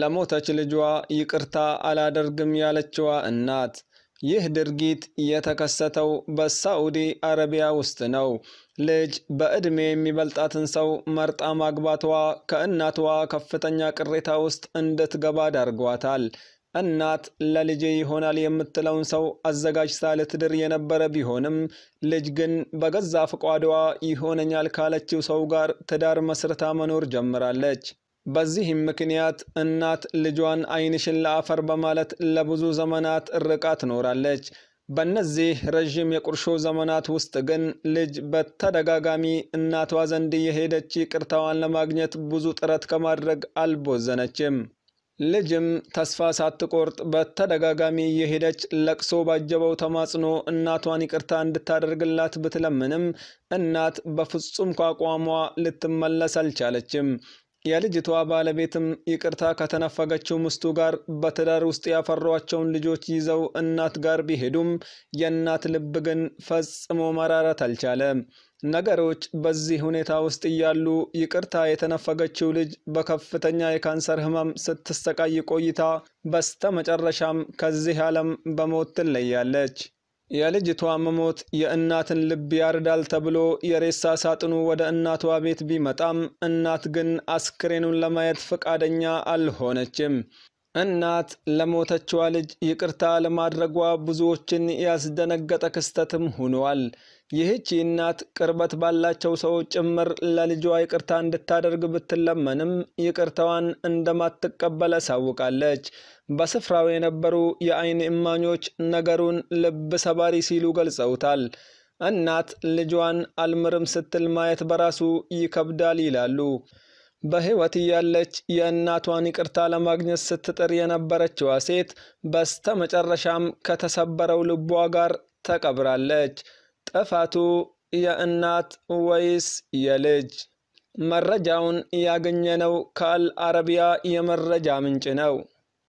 ለሞተች ልጇ ይቅርታ አላደርግም ያለችዋ እናት ይህ ድርጊት የተከሰተው በሳዑዲ አረቢያ ውስጥ ነው። ልጅ በዕድሜ የሚበልጣትን ሰው መርጣ ማግባቷ ከእናቷ ከፍተኛ ቅሬታ ውስጥ እንድትገባ ዳርጓታል። እናት ለልጄ ይሆናል የምትለውን ሰው አዘጋጅታ ልትድር የነበረ ቢሆንም ልጅ ግን በገዛ ፈቃዷ ይሆነኛል ካለችው ሰው ጋር ትዳር መስርታ መኖር ጀምራለች። በዚህም ምክንያት እናት ልጇን አይንሽን ለአፈር በማለት ለብዙ ዘመናት ርቃ ትኖራለች። በእነዚህ ረዥም የቁርሾ ዘመናት ውስጥ ግን ልጅ በተደጋጋሚ እናቷ ዘንድ የሄደች ይቅርታዋን ለማግኘት ብዙ ጥረት ከማድረግ አልቦዘነችም። ልጅም ተስፋ ሳትቆርጥ በተደጋጋሚ የሄደች ለቅሶ ባጀበው ተማጽኖ እናቷን ይቅርታ እንድታደርግላት ብትለምንም እናት በፍጹም ከአቋሟ ልትመለስ አልቻለችም። የልጅቷ ባለቤትም ይቅርታ ከተነፈገችው ሚስቱ ጋር በትዳር ውስጥ ያፈሯቸውን ልጆች ይዘው እናት ጋር ቢሄዱም የእናት ልብ ግን ፈጽሞ መራራት አልቻለም። ነገሮች በዚህ ሁኔታ ውስጥ እያሉ ይቅርታ የተነፈገችው ልጅ በከፍተኛ የካንሰር ህመም ስትሰቃይ ቆይታ በስተመጨረሻም ከዚህ ዓለም በሞት ትለያለች። የልጅቷ መሞት የእናትን ልብ ያርዳል ተብሎ የሬሳ ሳጥኑ ወደ እናቷ ቤት ቢመጣም እናት ግን አስክሬኑን ለማየት ፈቃደኛ አልሆነችም። እናት ለሞተችዋ ልጅ ይቅርታ ለማድረጓ ብዙዎችን ያስደነገጠ ክስተትም ሆኗል። ይህች እናት ቅርበት ባላቸው ሰዎች ጭምር ለልጇ ይቅርታ እንድታደርግ ብትለመንም ይቅርታዋን እንደማትቀበል አሳውቃለች። በስፍራው የነበሩ የአይን እማኞች ነገሩን ልብ ሰባሪ ሲሉ ገልጸውታል። እናት ልጇን አልምርም ስትል ማየት በራሱ ይከብዳል ይላሉ። በህይወት እያለች የእናቷን ይቅርታ ለማግኘት ስትጥር የነበረችዋ ሴት በስተመጨረሻም ከተሰበረው ልቧ ጋር ተቀብራለች። ጥፋቱ የእናት ወይስ የልጅ? መረጃውን ያገኘነው ከአል አረቢያ የመረጃ ምንጭ ነው።